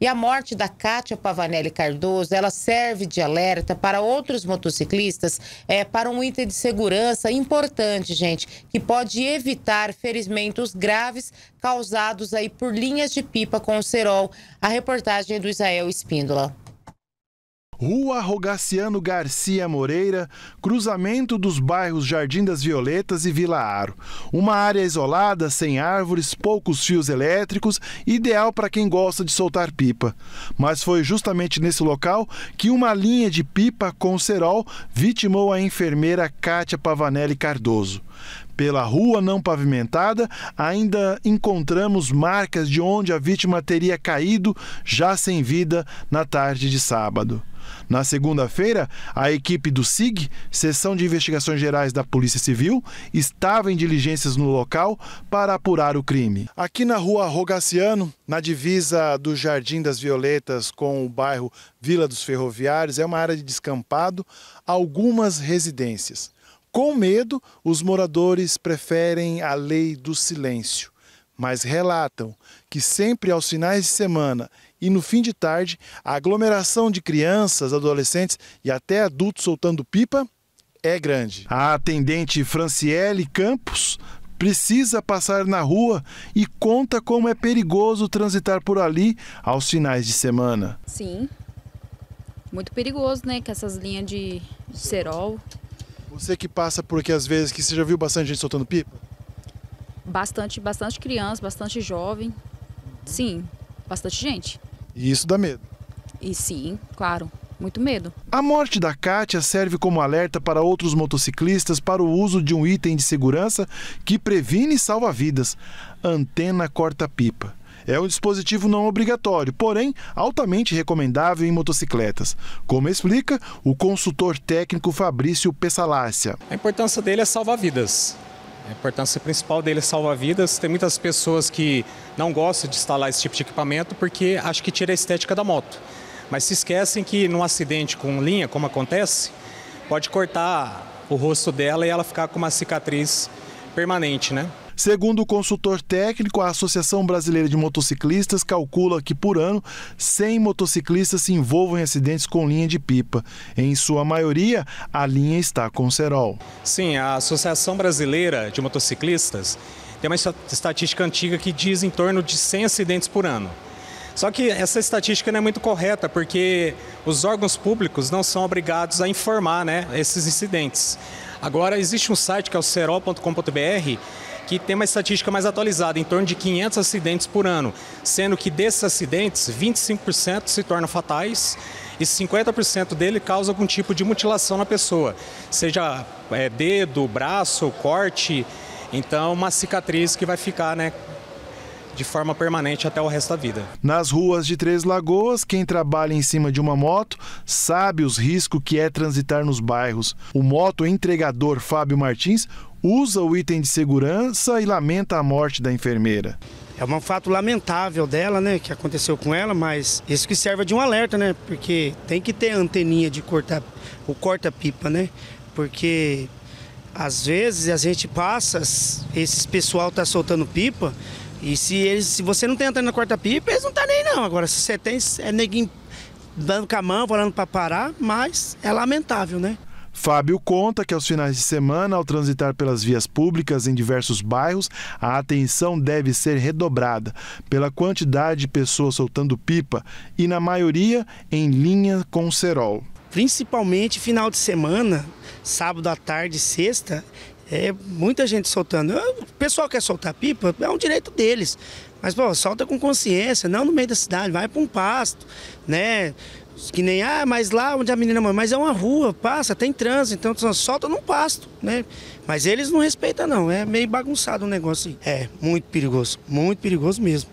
E a morte da Kátia Pavanelli Cardoso, ela serve de alerta para outros motociclistas, é, para um item de segurança importante, gente, que pode evitar ferimentos graves causados aí por linhas de pipa com o cerol. A reportagem é do Israel Espíndola. Rua Rogaciano Garcia Moreira, cruzamento dos bairros Jardim das Violetas e Vila Aro. Uma área isolada, sem árvores, poucos fios elétricos, ideal para quem gosta de soltar pipa. Mas foi justamente nesse local que uma linha de pipa com cerol vitimou a enfermeira Kátia Pavanelli Cardoso. Pela rua não pavimentada, ainda encontramos marcas de onde a vítima teria caído, já sem vida, na tarde de sábado. Na segunda-feira, a equipe do SIG, Seção de Investigações Gerais da Polícia Civil, estava em diligências no local para apurar o crime. Aqui na rua Rogaciano, na divisa do Jardim das Violetas com o bairro Vila dos Ferroviários, é uma área de descampado, algumas residências. Com medo, os moradores preferem a lei do silêncio mas relatam que sempre aos finais de semana e no fim de tarde, a aglomeração de crianças, adolescentes e até adultos soltando pipa é grande. A atendente Franciele Campos precisa passar na rua e conta como é perigoso transitar por ali aos finais de semana. Sim. Muito perigoso, né, com essas linhas de, de cerol. Você que passa por aqui às vezes, que você já viu bastante gente soltando pipa? Bastante, bastante criança, bastante jovem. Sim, bastante gente. E isso dá medo? E sim, claro, muito medo. A morte da Kátia serve como alerta para outros motociclistas para o uso de um item de segurança que previne e salva vidas: antena corta-pipa. É um dispositivo não obrigatório, porém altamente recomendável em motocicletas, como explica o consultor técnico Fabrício Pessalácia. A importância dele é salvar vidas. A importância principal dele é salvar vidas. Tem muitas pessoas que não gostam de instalar esse tipo de equipamento porque acham que tira a estética da moto. Mas se esquecem que num acidente com linha, como acontece, pode cortar o rosto dela e ela ficar com uma cicatriz permanente, né? Segundo o consultor técnico, a Associação Brasileira de Motociclistas calcula que por ano 100 motociclistas se envolvam em acidentes com linha de pipa. Em sua maioria, a linha está com cerol. Sim, a Associação Brasileira de Motociclistas tem uma estatística antiga que diz em torno de 100 acidentes por ano. Só que essa estatística não é muito correta, porque os órgãos públicos não são obrigados a informar né, esses incidentes. Agora, existe um site que é o cerol.com.br que tem uma estatística mais atualizada, em torno de 500 acidentes por ano, sendo que desses acidentes, 25% se tornam fatais e 50% dele causa algum tipo de mutilação na pessoa, seja é, dedo, braço, corte, então uma cicatriz que vai ficar, né, de forma permanente até o resto da vida. Nas ruas de Três Lagoas, quem trabalha em cima de uma moto sabe os riscos que é transitar nos bairros. O moto entregador Fábio Martins usa o item de segurança e lamenta a morte da enfermeira. É um fato lamentável dela, né, que aconteceu com ela, mas isso que serve de um alerta, né, porque tem que ter anteninha de cortar o corta-pipa, né, porque às vezes a gente passa, esses pessoal tá soltando pipa, e se eles, se você não tem antena na quarta pipa, eles não tá nem não. Agora, se você tem, é neguinho dando com a mão, falando para parar, mas é lamentável, né? Fábio conta que aos finais de semana, ao transitar pelas vias públicas em diversos bairros, a atenção deve ser redobrada pela quantidade de pessoas soltando pipa e, na maioria, em linha com o cerol. Principalmente final de semana, sábado à tarde, sexta, é muita gente soltando. O pessoal quer soltar pipa, é um direito deles. Mas, pô, solta com consciência, não no meio da cidade, vai para um pasto, né? Que nem, ah, mas lá onde a menina mora, mas é uma rua, passa, tem trânsito, então solta num pasto, né? Mas eles não respeitam, não. É meio bagunçado o negócio. É muito perigoso, muito perigoso mesmo.